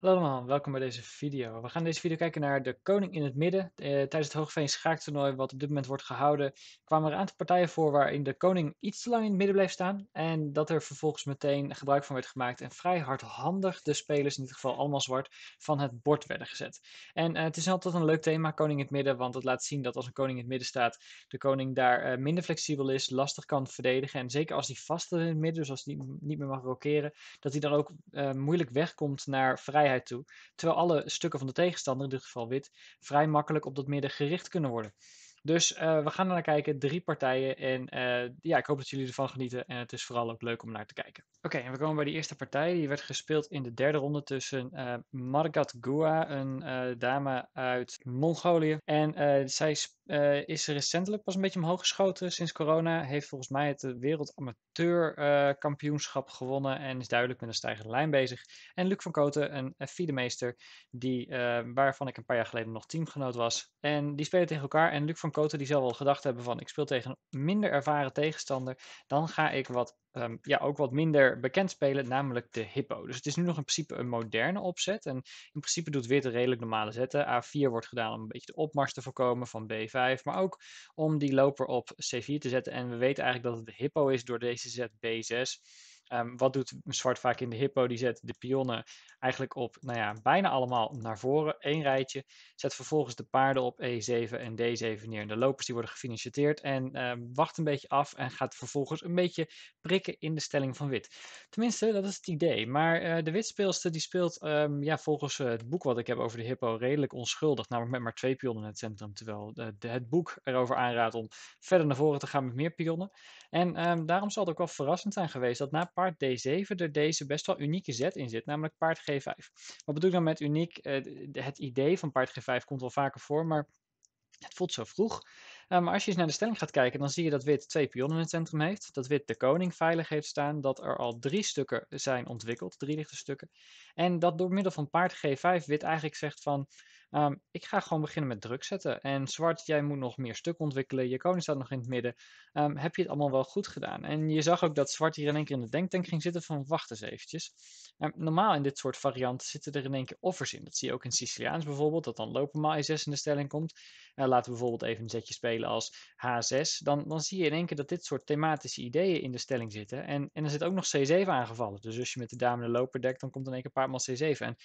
Hallo allemaal, welkom bij deze video. We gaan in deze video kijken naar de koning in het midden. Eh, tijdens het Hoogveen schaaktoernooi wat op dit moment wordt gehouden, kwamen er een aantal partijen voor waarin de koning iets te lang in het midden bleef staan. En dat er vervolgens meteen gebruik van werd gemaakt en vrij hardhandig de spelers, in dit geval allemaal zwart, van het bord werden gezet. En eh, het is altijd een leuk thema, koning in het midden, want het laat zien dat als een koning in het midden staat, de koning daar eh, minder flexibel is, lastig kan verdedigen. En zeker als hij vast in het midden, dus als hij niet meer mag rokeren, dat hij dan ook eh, moeilijk wegkomt naar vrij toe, terwijl alle stukken van de tegenstander, in dit geval wit, vrij makkelijk op dat midden gericht kunnen worden. Dus eh, we gaan er naar kijken, drie partijen. En eh, ja, ik hoop dat jullie ervan genieten. En het is vooral ook leuk om naar te kijken. Oké, en we komen bij de eerste partij. Die werd gespeeld in de derde ronde tussen uh, Margat Gua, een dame uit Mongolië. En zij speelt. Eh, is recentelijk pas een beetje omhoog geschoten sinds corona. Heeft volgens mij het eh, wereldamateurkampioenschap eh, gewonnen en is duidelijk met een stijgende lijn bezig. En Luc van Koten, een FIDE-meester, die, waarvan ik een paar jaar geleden nog teamgenoot was. En die spelen tegen elkaar. En Luc van Koten die zal wel gedacht hebben van ik speel tegen een minder ervaren tegenstander. Dan ga ik wat Ehm, ja, ook wat minder bekend spelen, namelijk de Hippo. Dus het is nu nog in principe een moderne opzet. En in principe doet wit een redelijk normale zetten. A4 wordt gedaan om een beetje de opmars te voorkomen van B5, maar ook om die loper op C4 te zetten. En we weten eigenlijk dat het de Hippo is door deze zet B6. Ehm, wat doet zwart vaak in de hippo? Die zet de pionnen eigenlijk op, nou ja, bijna allemaal naar voren, één rijtje. Zet vervolgens de paarden op E7 en D7 neer. En de lopers die worden gefinancierd en ehm, wacht een beetje af en gaat vervolgens een beetje prikken in de stelling van wit. Tenminste, dat is het idee. Maar eh, de witspeelster die speelt ehm, ja, volgens eh, het boek wat ik heb over de hippo redelijk onschuldig. Namelijk met maar twee pionnen in het centrum. Terwijl de, het boek erover aanraadt om verder naar voren te gaan met meer pionnen. En daarom zal het ook wel verrassend zijn geweest dat na paard D7 er deze best wel unieke zet in zit, namelijk paard G5. Wat bedoel ik dan met uniek? Eh, het idee van paard G5 komt wel vaker voor, maar het voelt zo vroeg. Eh, maar als je eens naar de stelling gaat kijken, dan zie je dat wit twee pionnen in het centrum heeft. Dat wit de koning veilig heeft staan. Dat er al drie stukken zijn ontwikkeld, drie lichte stukken. En dat door middel van paard G5 wit eigenlijk zegt van... Ehm, ik ga gewoon beginnen met druk zetten. En zwart, jij moet nog meer stuk ontwikkelen. Je koning staat nog in het midden. Ehm, heb je het allemaal wel goed gedaan? En je zag ook dat zwart hier in één keer in de denktank ging zitten van wacht eens eventjes. Ehm, normaal in dit soort varianten zitten er in één keer offers in. Dat zie je ook in Siciliaans bijvoorbeeld, dat dan lopen maar E6 in de stelling komt. Uh, laten we bijvoorbeeld even een zetje spelen als H6. Dan, dan zie je in één keer dat dit soort thematische ideeën in de stelling zitten. En, en er zit ook nog C7 aangevallen. Dus als je met de dame de loper dekt, dan komt in één keer maal C7. En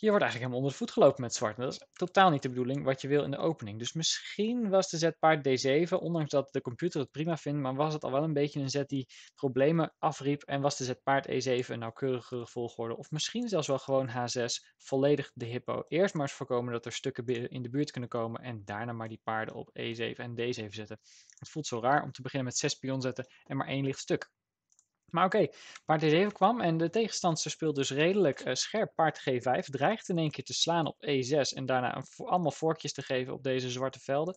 je wordt eigenlijk helemaal onder de voet gelopen met zwart. dat is totaal niet de bedoeling wat je wil in de opening. Dus misschien was de zet paard d7, ondanks dat de computer het prima vindt, maar was het al wel een beetje een zet die problemen afriep en was de zet paard e7 een nauwkeurigere volgorde. Of misschien zelfs wel gewoon h6, volledig de hippo. Eerst maar eens voorkomen dat er stukken in de buurt kunnen komen en daarna maar die paarden op e7 en d7 zetten. Het voelt zo raar om te beginnen met zes pion zetten en maar één licht stuk. Maar oké, okay, paard e7 kwam en de tegenstander speelt dus redelijk eh, scherp paard g5. Dreigt in één keer te slaan op e6 en daarna een, allemaal vorkjes te geven op deze zwarte velden.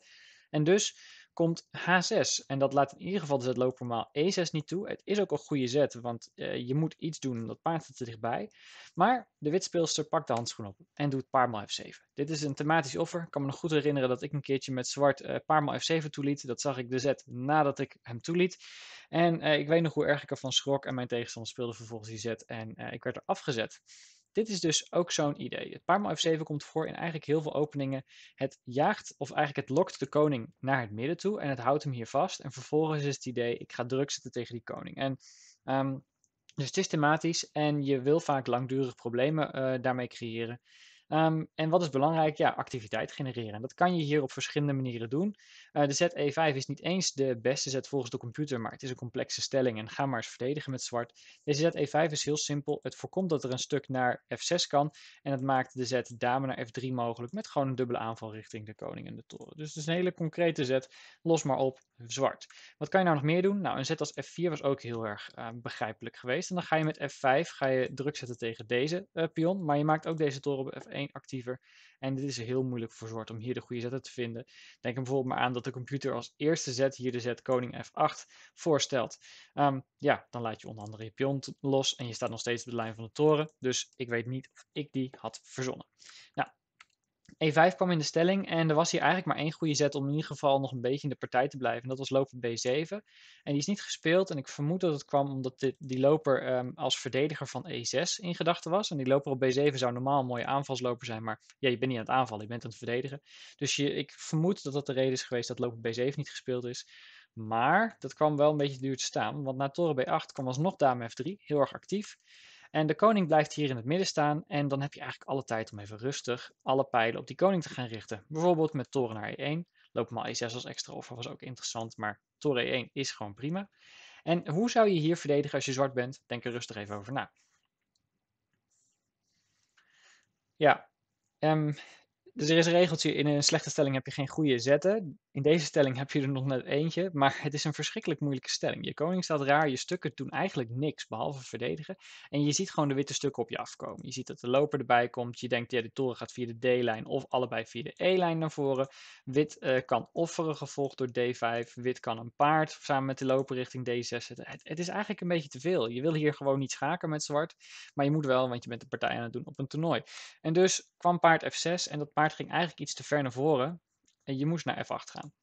En dus komt H6. En dat laat in ieder geval de zet maar E6 niet toe. Het is ook een goede zet, want eh, je moet iets doen, dat paard te dichtbij. Maar de witspeelster pakt de handschoen op en doet paardmaal F7. Dit is een thematisch offer. Ik kan me nog goed herinneren dat ik een keertje met zwart uh, eh, paardmaal F7 toeliet. Dat zag ik de zet nadat ik hem toeliet. En eh, ik weet nog hoe erg ik ervan schrok en mijn tegenstander speelde vervolgens die zet en ik werd er afgezet. Dit is dus ook zo'n idee. Het Parma F7 komt voor in eigenlijk heel veel openingen. Het jaagt of eigenlijk het lokt de koning naar het midden toe en het houdt hem hier vast. En vervolgens is het idee, ik ga druk zetten tegen die koning. En ehm, dus het en je wil vaak langdurig problemen eh, daarmee creëren. Ehm, en wat is belangrijk? Ja, activiteit genereren. En dat kan je hier op verschillende manieren doen. Eh, de ZE5 is niet eens de beste zet volgens de computer, maar het is een complexe stelling en ga maar eens verdedigen met zwart. Deze ZE5 is heel simpel. Het voorkomt dat er een stuk naar F6 kan en het maakt de zet dame naar F3 mogelijk met gewoon een dubbele aanval richting de koning en de toren. Dus het is een hele concrete zet. Los maar op, zwart. Wat kan je nou nog meer doen? Nou, een zet als F4 was ook heel erg ehm, begrijpelijk geweest. En dan ga je met F5 ga je druk zetten tegen deze eh, pion, maar je maakt ook deze toren op F1 actiever. En dit is heel moeilijk voor zwart om hier de goede zetten te vinden. Denk er bijvoorbeeld maar aan dat de computer als eerste zet hier de zet koning f8 voorstelt. Ehm, ja, dan laat je onder andere je pion los en je staat nog steeds op de lijn van de toren. Dus ik weet niet of ik die had verzonnen. Nou, E5 kwam in de stelling en er was hier eigenlijk maar één goede zet om in ieder geval nog een beetje in de partij te blijven. En dat was loper B7. En die is niet gespeeld en ik vermoed dat het kwam omdat die loper ehm, als verdediger van E6 in gedachten was. En die loper op B7 zou normaal een mooie aanvalsloper zijn, maar ja, je bent niet aan het aanvallen, je bent aan het verdedigen. Dus je, ik vermoed dat dat de reden is geweest dat loper B7 niet gespeeld is. Maar dat kwam wel een beetje duur te staan, want na toren B8 kwam alsnog dame F3, heel erg actief. En de koning blijft hier in het midden staan en dan heb je eigenlijk alle tijd om even rustig alle pijlen op die koning te gaan richten. Bijvoorbeeld met toren naar E1. maar E6 als extra offer was ook interessant, maar toren E1 is gewoon prima. En hoe zou je hier verdedigen als je zwart bent? Denk er rustig even over na. Ja, ehm, dus er is een regeltje, in een slechte stelling heb je geen goede zetten. In deze stelling heb je er nog net eentje, maar het is een verschrikkelijk moeilijke stelling. Je koning staat raar, je stukken doen eigenlijk niks behalve verdedigen. En je ziet gewoon de witte stukken op je afkomen. Je ziet dat de loper erbij komt. Je denkt, ja, de toren gaat via de D-lijn of allebei via de E-lijn naar voren. Wit eh, kan offeren, gevolgd door D5. Wit kan een paard samen met de loper richting D6 zetten. Het, het is eigenlijk een beetje te veel. Je wil hier gewoon niet schaken met zwart, maar je moet wel, want je bent de partij aan het doen op een toernooi. En dus kwam paard F6 en dat paard ging eigenlijk iets te ver naar voren. Je moest naar F8 gaan.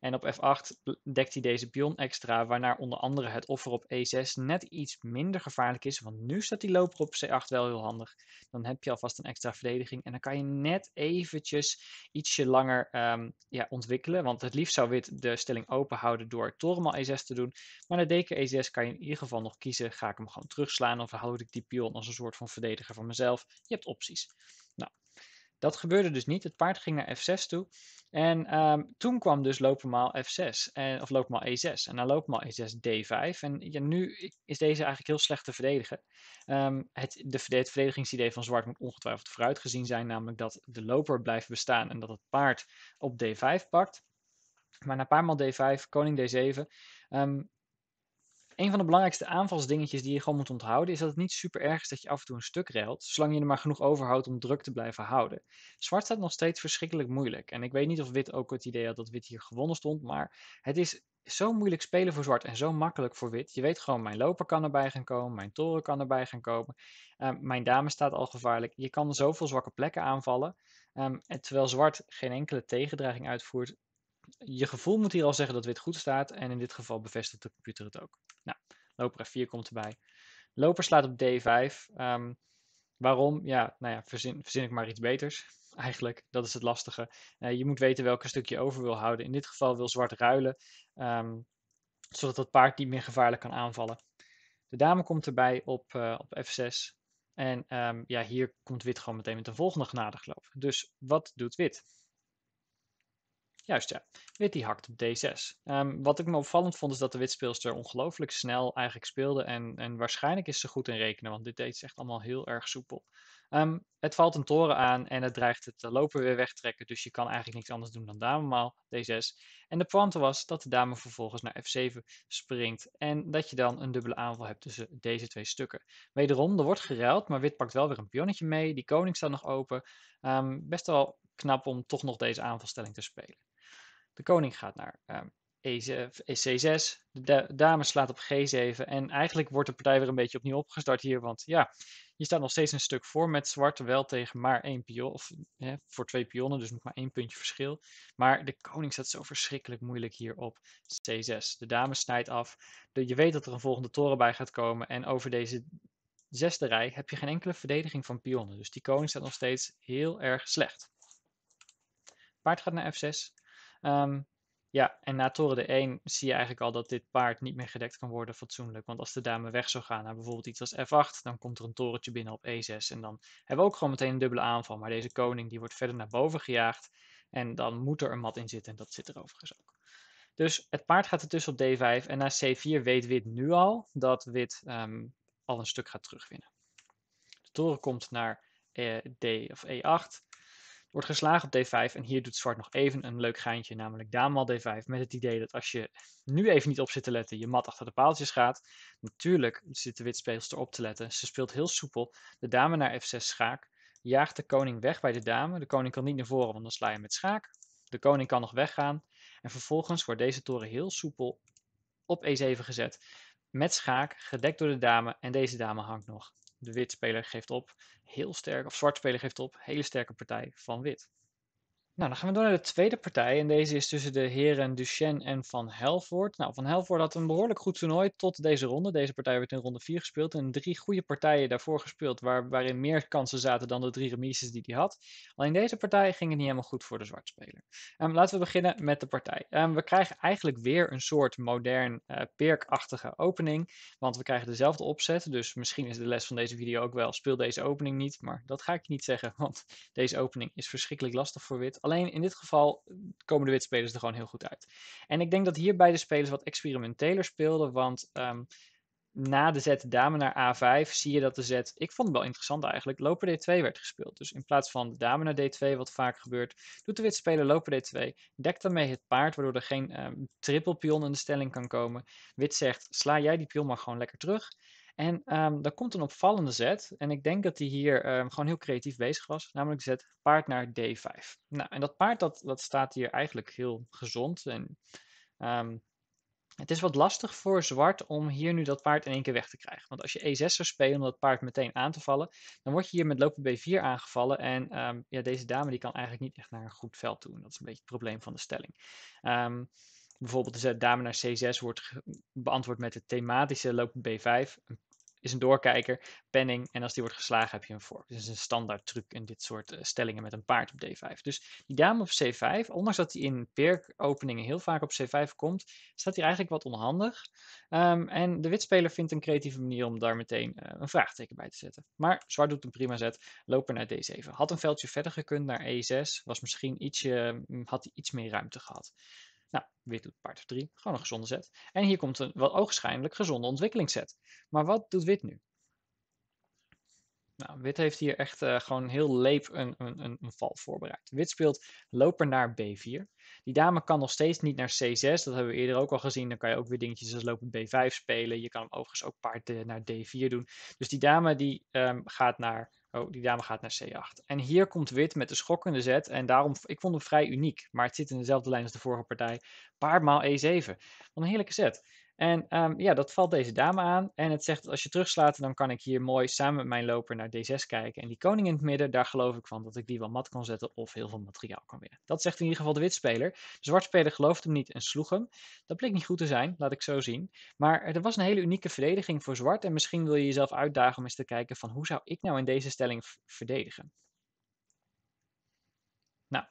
En op F8 dekt hij deze pion extra, waarna onder andere het offer op E6 net iets minder gevaarlijk is. Want nu staat die loper op C8 wel heel handig. Dan heb je alvast een extra verdediging en dan kan je net eventjes ietsje langer ehm, ja, ontwikkelen. Want het liefst zou wit de stelling open houden door torenmal E6 te doen. Maar naar deken E6 kan je in ieder geval nog kiezen, ga ik hem gewoon terugslaan of houd ik die pion als een soort van verdediger van mezelf. Je hebt opties. Nou, dat gebeurde dus niet. Het paard ging naar f6 toe. En ehm, toen kwam dus loopmaal f6, en, eh, of loopmaal e6. En dan loopmaal e6 d5. En ja, nu is deze eigenlijk heel slecht te verdedigen. Ehm, het, de, verdedigingsidee van zwart moet ongetwijfeld vooruit gezien zijn. Namelijk dat de loper blijft bestaan en dat het paard op d5 pakt. Maar na een paar maal d5, koning d7, een van de belangrijkste aanvalsdingetjes die je gewoon moet onthouden, is dat het niet super erg is dat je af en toe een stuk ruilt, zolang je er maar genoeg overhoudt om druk te blijven houden. Zwart staat nog steeds verschrikkelijk moeilijk. En ik weet niet of wit ook het idee had dat wit hier gewonnen stond, maar het is zo moeilijk spelen voor zwart en zo makkelijk voor wit. Je weet gewoon, mijn loper kan erbij gaan komen, mijn toren kan erbij gaan komen, ehm, mijn dame staat al gevaarlijk. Je kan zoveel zwakke plekken aanvallen. Ehm, en terwijl zwart geen enkele tegendreiging uitvoert, je gevoel moet hier al zeggen dat wit goed staat. En in dit geval bevestigt de computer het ook. Nou, loper F4 komt erbij. Loper slaat op D5. Ehm, waarom? Ja, nou ja, verzin, verzin ik maar iets beters. Eigenlijk, dat is het lastige. Eh, je moet weten welke stuk je over wil houden. In dit geval wil zwart ruilen, ehm, zodat dat paard niet meer gevaarlijk kan aanvallen. De dame komt erbij op, eh, op F6. En ehm, ja, hier komt wit gewoon meteen met de volgende genadigloop. Dus wat doet wit? Juist ja, wit die hakt op d6. Ehm, wat ik me opvallend vond is dat de witspeelster ongelooflijk snel eigenlijk speelde en, en waarschijnlijk is ze goed in rekenen, want dit deed ze echt allemaal heel erg soepel. Ehm, het valt een toren aan en het dreigt het eh, lopen weer wegtrekken, dus je kan eigenlijk niks anders doen dan dame d6. En de pointe was dat de dame vervolgens naar f7 springt en dat je dan een dubbele aanval hebt tussen deze twee stukken. Wederom, er wordt geruild, maar wit pakt wel weer een pionnetje mee, die koning staat nog open. Um, best wel knap om toch nog deze aanvalstelling te spelen. De koning gaat naar ehm, e, e c 6 De dame slaat op G7. En eigenlijk wordt de partij weer een beetje opnieuw opgestart hier. Want ja, je staat nog steeds een stuk voor met zwart. Wel tegen maar één pion. Of hè, voor twee pionnen, dus nog maar één puntje verschil. Maar de koning staat zo verschrikkelijk moeilijk hier op C6. De dame snijdt af. je weet dat er een volgende toren bij gaat komen. En over deze zesde rij heb je geen enkele verdediging van pionnen. Dus die koning staat nog steeds heel erg slecht paard gaat naar F6. Ehm, ja, en na toren D1 zie je eigenlijk al dat dit paard niet meer gedekt kan worden fatsoenlijk. Want als de dame weg zou gaan naar bijvoorbeeld iets als F8, dan komt er een torentje binnen op E6. En dan hebben we ook gewoon meteen een dubbele aanval. Maar deze koning die wordt verder naar boven gejaagd. En dan moet er een mat in zitten. En dat zit er overigens ook. Dus het paard gaat ertussen op D5. En na C4 weet wit nu al dat wit ehm, al een stuk gaat terugwinnen. De toren komt naar eh, D of E8. Wordt geslagen op d5 en hier doet zwart nog even een leuk geintje, namelijk dame al d5. Met het idee dat als je nu even niet op zit te letten, je mat achter de paaltjes gaat. Natuurlijk zit de witspeelster op te letten. Ze speelt heel soepel de dame naar f6 schaak. Jaagt de koning weg bij de dame. De koning kan niet naar voren, want dan sla je met schaak. De koning kan nog weggaan. En vervolgens wordt deze toren heel soepel op e7 gezet. Met schaak, gedekt door de dame en deze dame hangt nog de wit speler geeft op, heel sterk, of zwart speler geeft op, hele sterke partij van wit. Nou, dan gaan we door naar de tweede partij. En deze is tussen de heren Duchenne en Van Helvoort. Nou, Van Helvoort had een behoorlijk goed toernooi tot deze ronde. Deze partij werd in ronde 4 gespeeld. En drie goede partijen daarvoor gespeeld, waar, waarin meer kansen zaten dan de drie remises die hij had. Alleen deze partij ging het niet helemaal goed voor de zwartspeler. Um, laten we beginnen met de partij. Ehm, we krijgen eigenlijk weer een soort modern uh, eh, perkachtige opening. Want we krijgen dezelfde opzet. Dus misschien is de les van deze video ook wel, speel deze opening niet. Maar dat ga ik niet zeggen, want deze opening is verschrikkelijk lastig voor wit. Alleen in dit geval komen de witspelers er gewoon heel goed uit. En ik denk dat hier beide spelers wat experimenteler speelden, want ehm, na de zet dame naar A5 zie je dat de zet, ik vond het wel interessant eigenlijk, loper D2 werd gespeeld. Dus in plaats van de dame naar D2, wat vaak gebeurt, doet de witspeler loper D2, dekt daarmee het paard, waardoor er geen um, trippelpion in de stelling kan komen. Wit zegt, sla jij die pion maar gewoon lekker terug. En um, daar komt een opvallende zet. En ik denk dat hij hier ehm, gewoon heel creatief bezig was. Namelijk zet paard naar D5. Nou, en dat paard dat, dat staat hier eigenlijk heel gezond. En ehm, het is wat lastig voor zwart om hier nu dat paard in één keer weg te krijgen. Want als je E6 zou spelen om dat paard meteen aan te vallen, dan word je hier met loper B4 aangevallen. En ja, deze dame die kan eigenlijk niet echt naar een goed veld toe. dat is een beetje het probleem van de stelling. Um, bijvoorbeeld de zet dame naar C6 wordt beantwoord met het thematische loop B5. Is een doorkijker, penning. En als die wordt geslagen heb je een vork. Dus een standaard truc in dit soort eh, stellingen met een paard op D5. Dus die dame op C5, ondanks dat hij in perkopeningen heel vaak op C5 komt, staat hier eigenlijk wat onhandig. Ehm, en de witspeler vindt een creatieve manier om daar meteen eh, een vraagteken bij te zetten. Maar zwart doet een prima zet, lopen naar D7. Had een veldje verder gekund naar E6, was misschien ietsje, hm, had hij iets meer ruimte gehad. Nou, wit doet paard 3, gewoon een gezonde set. En hier komt een wel oogschijnlijk gezonde ontwikkelingsset. Maar wat doet wit nu? Nou, wit heeft hier echt eh, gewoon heel leep een, een, een, val voorbereid. Wit speelt loper naar b4. Die dame kan nog steeds niet naar c6. Dat hebben we eerder ook al gezien. Dan kan je ook weer dingetjes als loper b5 spelen. Je kan hem overigens ook paard eh, naar d4 doen. Dus die dame die ehm, gaat naar... Oh, die dame gaat naar c8. En hier komt wit met de schokkende zet. En daarom, ik vond hem vrij uniek. Maar het zit in dezelfde lijn als de vorige partij. Paard maal e7. Wat een heerlijke zet. En ehm, ja, dat valt deze dame aan. En het zegt dat als je terugslaat, dan kan ik hier mooi samen met mijn loper naar D6 kijken. En die koning in het midden, daar geloof ik van dat ik die wel mat kan zetten of heel veel materiaal kan winnen. Dat zegt in ieder geval de witspeler. De zwartspeler geloofde hem niet en sloeg hem. Dat bleek niet goed te zijn, laat ik zo zien. Maar er was een hele unieke verdediging voor zwart. En misschien wil je jezelf uitdagen om eens te kijken van hoe zou ik nou in deze stelling verdedigen. Nou,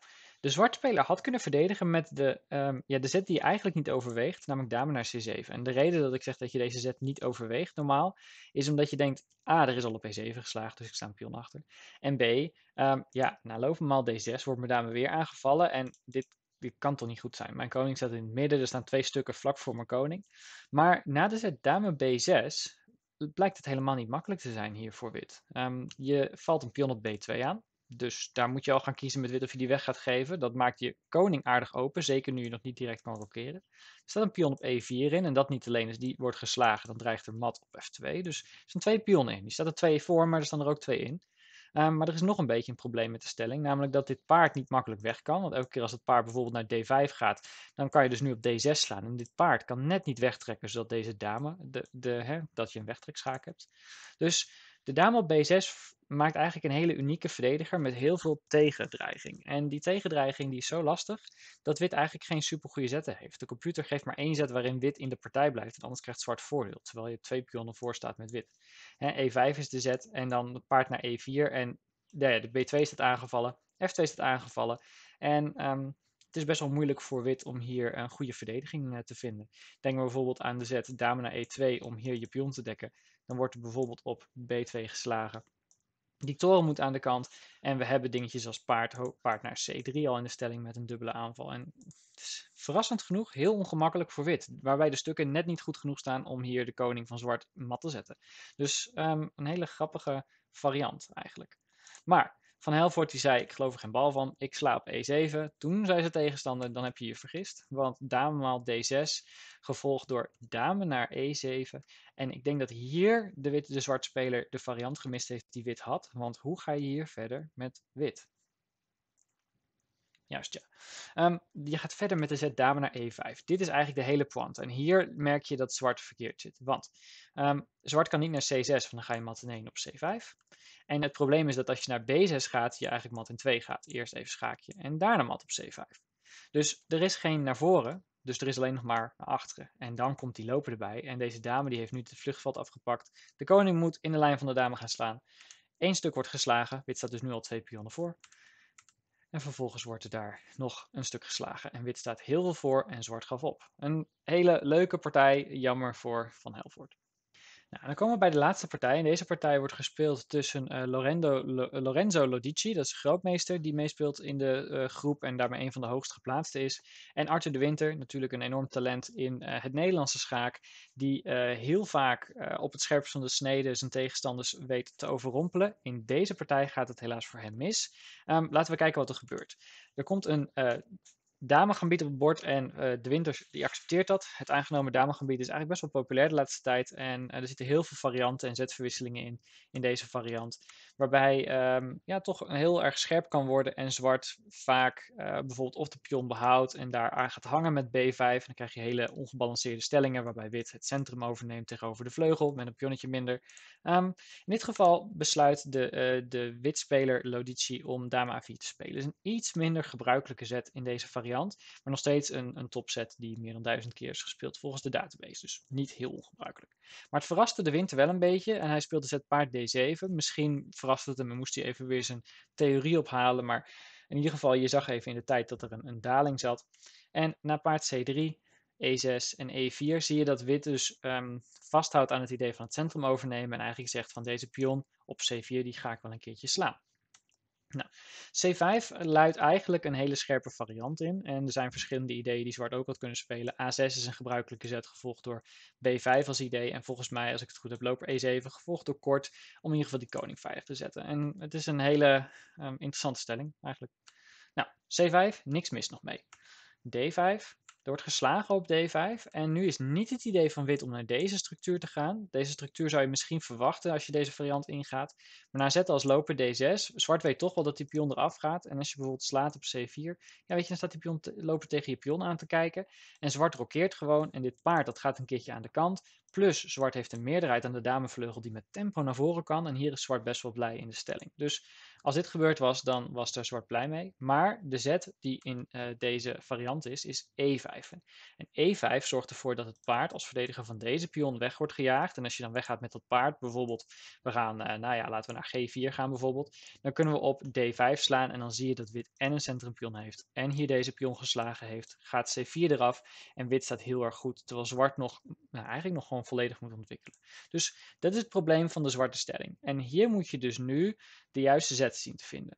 de zwarte speler had kunnen verdedigen met de, um, ja, de zet die je eigenlijk niet overweegt, namelijk dame naar c7. En de reden dat ik zeg dat je deze zet niet overweegt normaal, is omdat je denkt, a ah, er is al op e7 geslaagd, dus ik sta een pion achter. En b, um, ja, na d6 wordt mijn dame weer aangevallen en dit, dit kan toch niet goed zijn. Mijn koning staat in het midden, er staan twee stukken vlak voor mijn koning. Maar na de zet dame b6 blijkt het helemaal niet makkelijk te zijn hier voor wit. Ehm, je valt een pion op b2 aan. Dus daar moet je al gaan kiezen met wit of je die weg gaat geven. Dat maakt je koning aardig open, zeker nu je nog niet direct kan rokeren. Er staat een pion op e4 in en dat niet alleen, dus die wordt geslagen. Dan dreigt er mat op f2, dus er zijn twee pionnen in. Die staat er twee voor, maar er staan er ook twee in. Ehm, maar er is nog een beetje een probleem met de stelling, namelijk dat dit paard niet makkelijk weg kan. Want elke keer als het paard bijvoorbeeld naar d5 gaat, dan kan je dus nu op d6 slaan. En dit paard kan net niet wegtrekken, zodat deze dame, de, de, hè, dat je een wegtrekschaak hebt. Dus de dame op B6 maakt eigenlijk een hele unieke verdediger met heel veel tegendreiging. En die tegendreiging die is zo lastig dat wit eigenlijk geen supergoeie zetten heeft. De computer geeft maar één zet waarin wit in de partij blijft en anders krijgt zwart voordeel, terwijl je twee pionnen voor staat met wit. E5 is de zet en dan paard naar E4 en ja, de B2 staat aangevallen, F2 staat aangevallen. En ehm, het is best wel moeilijk voor wit om hier een goede verdediging eh, te vinden. Denk maar bijvoorbeeld aan de zet dame naar e2 om hier je pion te dekken. Dan wordt er bijvoorbeeld op b2 geslagen. Die toren moet aan de kant. En we hebben dingetjes als paard, paard naar c3 al in de stelling met een dubbele aanval. En het is verrassend genoeg heel ongemakkelijk voor wit. Waarbij de stukken net niet goed genoeg staan om hier de koning van zwart mat te zetten. Dus ehm, een hele grappige variant eigenlijk. Maar van Helvoort die zei, ik geloof er geen bal van, ik slaap E7. Toen zei ze tegenstander, dan heb je je vergist. Want dame maal D6, gevolgd door dame naar E7. En ik denk dat hier de, witte de zwarte speler de variant gemist heeft die wit had. Want hoe ga je hier verder met wit? Juist, ja. Ehm, je gaat verder met de zet dame naar e5. Dit is eigenlijk de hele pointe. En hier merk je dat zwart verkeerd zit. Want ehm, zwart kan niet naar c6, want dan ga je mat in 1 op c5. En het probleem is dat als je naar b6 gaat, je eigenlijk mat in 2 gaat. Eerst even schaakje en daarna mat op c5. Dus er is geen naar voren, dus er is alleen nog maar naar achteren. En dan komt die loper erbij. En deze dame die heeft nu het vluchtveld afgepakt. De koning moet in de lijn van de dame gaan slaan. Eén stuk wordt geslagen. Wit staat dus nu al twee pionnen voor. En vervolgens wordt er daar nog een stuk geslagen. En wit staat heel veel voor en zwart gaf op. Een hele leuke partij, jammer voor Van Helvoort. Nou, dan komen we bij de laatste partij. En deze partij wordt gespeeld tussen eh, Lorenzo, eh, Lorenzo Lodici, dat is grootmeester, die meespeelt in de eh, groep en daarmee een van de hoogst geplaatste is. En Arthur de Winter, natuurlijk een enorm talent in het Nederlandse schaak, die heel vaak op het scherpst van de snede zijn tegenstanders weet te overrompelen. In deze partij gaat het helaas voor hem mis. Ehm, laten we kijken wat er gebeurt. Er komt een damengebied op het bord. En eh, de Winters die accepteert dat. Het aangenomen damengebied is eigenlijk best wel populair de laatste tijd. En eh, er zitten heel veel varianten en zetverwisselingen in, in deze variant. Waarbij ehm, ja, toch heel erg scherp kan worden en zwart vaak eh, bijvoorbeeld of de pion behoudt en daar aan gaat hangen met B5. En dan krijg je hele ongebalanceerde stellingen waarbij wit het centrum overneemt tegenover de vleugel met een pionnetje minder. Ehm, in dit geval besluit de, de witspeler Lodici om dame A4 te spelen. Het is een iets minder gebruikelijke zet in deze variant maar nog steeds een, een topset die meer dan duizend keer is gespeeld volgens de database. Dus niet heel ongebruikelijk. Maar het verraste de winter wel een beetje. En hij speelde zet paard d7. Misschien verraste het hem en moest hij even weer zijn theorie ophalen. Maar in ieder geval, je zag even in de tijd dat er een, een daling zat. En na paard c3 E6 en E4 zie je dat wit dus ehm, vasthoudt aan het idee van het centrum overnemen en eigenlijk zegt van deze pion op C4 die ga ik wel een keertje slaan. Nou, C5 luidt eigenlijk een hele scherpe variant in. En er zijn verschillende ideeën die zwart ook had kunnen spelen. A6 is een gebruikelijke zet, gevolgd door B5 als idee. En volgens mij, als ik het goed heb, loper E7, gevolgd door kort. Om in ieder geval die koning veilig te zetten. En het is een hele ehm, interessante stelling eigenlijk. Nou, C5, niks mis nog mee. D5, er wordt geslagen op D5 en nu is niet het idee van wit om naar deze structuur te gaan. Deze structuur zou je misschien verwachten als je deze variant ingaat. Maar na zet als loper D6, zwart weet toch wel dat die pion eraf gaat. En als je bijvoorbeeld slaat op C4, ja weet je, dan staat die pion te, loper tegen je pion aan te kijken. En zwart rokeert gewoon en dit paard dat gaat een keertje aan de kant. Plus zwart heeft een meerderheid aan de damevleugel die met tempo naar voren kan. En hier is zwart best wel blij in de stelling. Dus als dit gebeurd was, dan was er zwart blij mee. Maar de z die in eh, deze variant is, is e5. En e5 zorgt ervoor dat het paard als verdediger van deze pion weg wordt gejaagd. En als je dan weggaat met dat paard, bijvoorbeeld, we gaan, eh, nou ja, laten we naar g4 gaan bijvoorbeeld. Dan kunnen we op d5 slaan en dan zie je dat wit en een centrumpion heeft. En hier deze pion geslagen heeft, gaat c4 eraf. En wit staat heel erg goed, terwijl zwart nog, nou, eigenlijk nog gewoon volledig moet ontwikkelen. Dus dat is het probleem van de zwarte stelling. En hier moet je dus nu de juiste zet zien te vinden.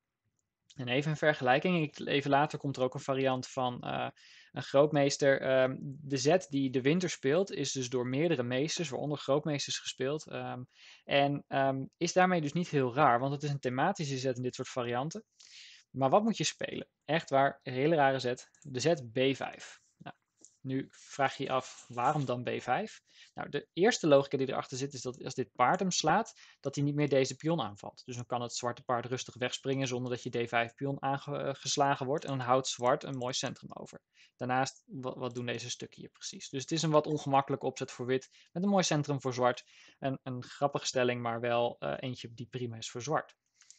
En even een vergelijking, even later komt er ook een variant van eh, een grootmeester. Ehm, de zet die de winter speelt is dus door meerdere meesters, waaronder grootmeesters, gespeeld. Ehm, en ehm, is daarmee dus niet heel raar, want het is een thematische zet in dit soort varianten. Maar wat moet je spelen? Echt waar, een hele rare zet. De zet B5. Nu vraag je je af, waarom dan B5? Nou, de eerste logica die erachter zit is dat als dit paard hem slaat, dat hij niet meer deze pion aanvalt. Dus dan kan het zwarte paard rustig wegspringen zonder dat je D5 pion aangeslagen wordt. En dan houdt zwart een mooi centrum over. Daarnaast, wat, doen deze stukken hier precies? Dus het is een wat ongemakkelijke opzet voor wit met een mooi centrum voor zwart. En een grappige stelling, maar wel eh, eentje die prima is voor zwart.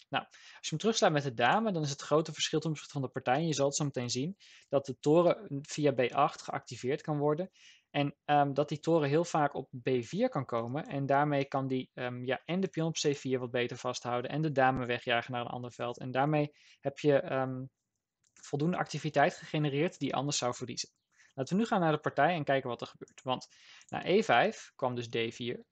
Nou, als je hem terugslaat met de dame, dan is het grote verschil ten van de partij. Je zal het zo meteen zien dat de toren via B8 geactiveerd kan worden. En ehm, dat die toren heel vaak op B4 kan komen. En daarmee kan die ehm, ja, en de pion op C4 wat beter vasthouden. En de dame wegjagen naar een ander veld. En daarmee heb je ehm, voldoende activiteit gegenereerd die anders zou verliezen. Laten we nu gaan naar de partij en kijken wat er gebeurt. Want na E5 kwam dus D4. Er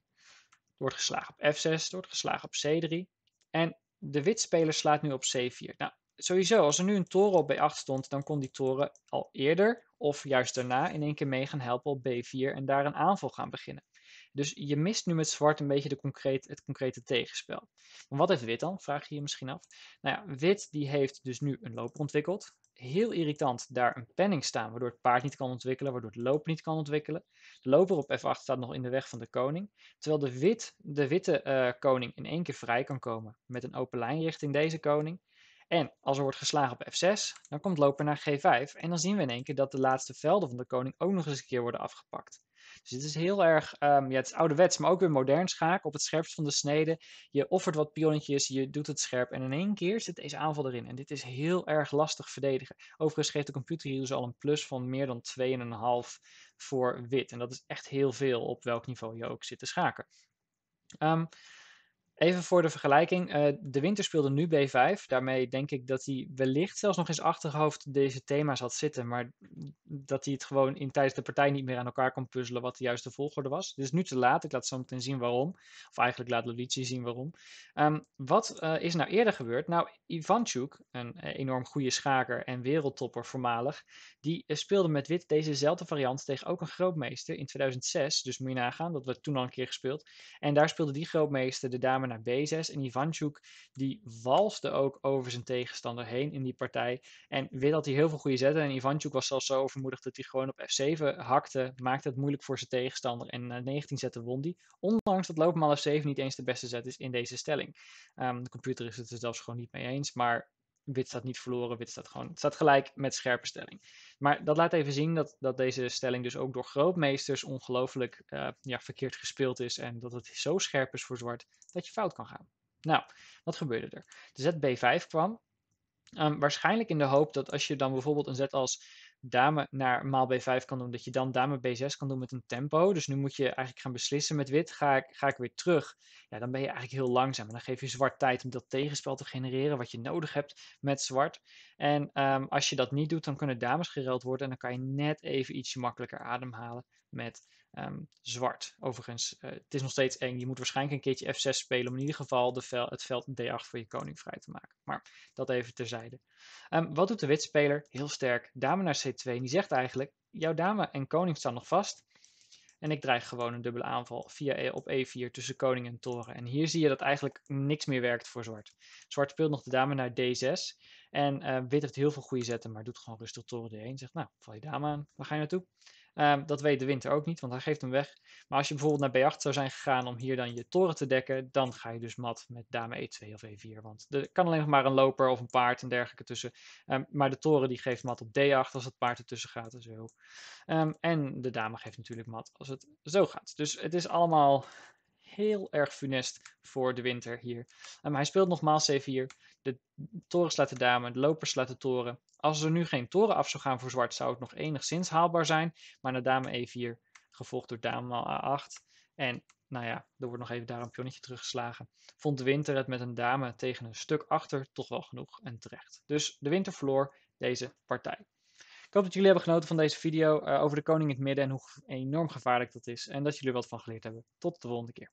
wordt geslagen op F6, er wordt geslagen op C3. En de witspeler slaat nu op c4. Nou, sowieso, als er nu een toren op b8 stond, dan kon die toren al eerder of juist daarna in één keer mee gaan helpen op b4 en daar een aanval gaan beginnen. Dus je mist nu met zwart een beetje de concreet, het concrete tegenspel. Maar wat heeft wit dan? Vraag je je misschien af. Nou ja, wit die heeft dus nu een loper ontwikkeld heel irritant daar een penning staan, waardoor het paard niet kan ontwikkelen, waardoor het loop niet kan ontwikkelen. De loper op F8 staat nog in de weg van de koning, terwijl de, wit, de witte eh, koning in één keer vrij kan komen met een open lijn richting deze koning. En als er wordt geslagen op F6, dan komt loper naar G5 en dan zien we in één keer dat de laatste velden van de koning ook nog eens een keer worden afgepakt. Dus het is heel erg, um, ja, het is ouderwets, maar ook weer modern schaak. Op het scherpst van de snede. Je offert wat pionnetjes, je doet het scherp. En in één keer zit deze aanval erin. En dit is heel erg lastig verdedigen. Overigens geeft de computer hier dus al een plus van meer dan 2,5 voor wit. En dat is echt heel veel op welk niveau je ook zit te schaken. Um, Even voor de vergelijking. Eh, de Winter speelde nu B5. Daarmee denk ik dat hij wellicht zelfs nog eens achterhoofd deze thema's had zitten. Maar dat hij het gewoon in tijdens de partij niet meer aan elkaar kon puzzelen wat de juiste volgorde was. Dus nu te laat. Ik laat zo meteen zien waarom. Of eigenlijk laat Luigi zien waarom. Ehm, wat eh, is nou eerder gebeurd? Nou, Ivanchuk, een eh, enorm goede schaker en wereldtopper voormalig. Die speelde met wit dezezelfde variant tegen ook een grootmeester in 2006. Dus moet je nagaan, dat werd toen al een keer gespeeld. En daar speelde die grootmeester de dame naar B6. En Ivanchuk die walste ook over zijn tegenstander heen in die partij. En weer had hij heel veel goede zetten. En Ivanchuk was zelfs zo overmoedig dat hij gewoon op F7 hakte. Maakte het moeilijk voor zijn tegenstander. En eh, na 19 zetten won die. Ondanks dat loopmaal F7 niet eens de beste zet is in deze stelling. Ehm, de computer is het er zelfs gewoon niet mee eens. Maar wit staat niet verloren, wit staat gewoon. Het staat gelijk met scherpe stelling. Maar dat laat even zien dat, dat deze stelling dus ook door grootmeesters ongelooflijk eh, ja, verkeerd gespeeld is. En dat het zo scherp is voor zwart dat je fout kan gaan. Nou, wat gebeurde er? De zet B5 kwam. Ehm, waarschijnlijk in de hoop dat als je dan bijvoorbeeld een zet als dame naar maal b5 kan doen, dat je dan dame b6 kan doen met een tempo. Dus nu moet je eigenlijk gaan beslissen met wit, ga ik, ga ik weer terug? Ja, dan ben je eigenlijk heel langzaam. En dan geef je zwart tijd om dat tegenspel te genereren, wat je nodig hebt met zwart. En ehm, als je dat niet doet, dan kunnen dames gereld worden en dan kan je net even ietsje makkelijker ademhalen met Ehm, zwart. Overigens, eh, het is nog steeds eng. Je moet waarschijnlijk een keertje F6 spelen om in ieder geval de het veld D8 voor je koning vrij te maken. Maar dat even terzijde. Ehm, wat doet de witspeler? Heel sterk. Dame naar C2. En die zegt eigenlijk, jouw dame en koning staan nog vast. En ik dreig gewoon een dubbele aanval via, e-, op E4 tussen koning en toren. En hier zie je dat eigenlijk niks meer werkt voor zwart. Zwart speelt nog de dame naar D6. En eh, wit heeft heel veel goede zetten, maar doet gewoon rustig toren D1. Zegt, nou, val je dame aan, waar ga je naartoe? Ehm, dat weet de winter ook niet, want hij geeft hem weg. Maar als je bijvoorbeeld naar B8 zou zijn gegaan om hier dan je toren te dekken, dan ga je dus mat met dame E2 of E4. Want er kan alleen nog maar een loper of een paard en dergelijke tussen. Ehm, maar de toren die geeft mat op D8 als het paard ertussen gaat en zo. Ehm, en de dame geeft natuurlijk mat als het zo gaat. Dus het is allemaal heel erg funest voor de winter hier. Um, hij speelt nogmaals C4. De toren slaat de dame, de loper slaat de toren. Als er nu geen toren af zou gaan voor zwart, zou het nog enigszins haalbaar zijn. Maar naar dame E4, gevolgd door dame A8. En nou ja, er wordt nog even daar een pionnetje teruggeslagen. Vond de winter het met een dame tegen een stuk achter toch wel genoeg en terecht. Dus de winter verloor deze partij. Ik hoop dat jullie hebben genoten van deze video eh, over de koning in het midden en hoe enorm gevaarlijk dat is. En dat jullie er wat van geleerd hebben. Tot de volgende keer.